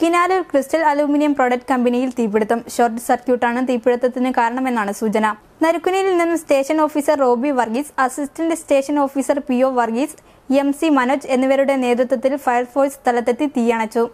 Kinalur crystal aluminium product കമ്പനിയിൽ തീപിടുത്തം short സർക്യൂട്ടാണ് തീപിടുത്തത്തിന് കാരണമെന്നാണ് സൂചന നരുക്കുനിയിൽ നിന്നും station officer Roby Varghese assistant station officer P O Varghese M C Manoj എന്നിവരുടെ നേതൃത്വത്തിൽ ഫയർഫോഴ്സ് സ്ഥലത്തെത്തി തീയണച്ചു